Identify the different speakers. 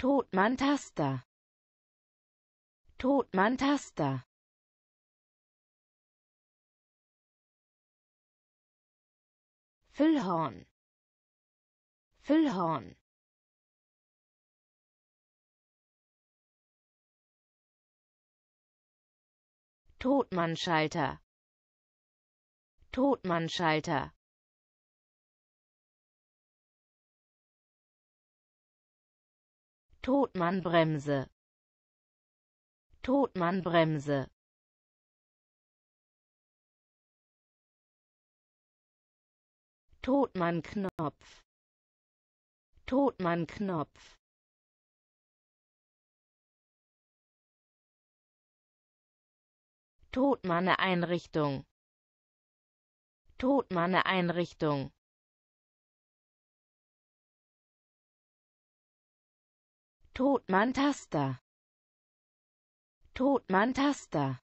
Speaker 1: Todmann-Taster Todmann-Taster Füllhorn Füllhorn Todmannschalter Todmannschalter Totmannbremse Totmannbremse Totmannknopf Totmannknopf Totmanne Einrichtung Totmanne Einrichtung Totmann-Taster. Totmann-Taster.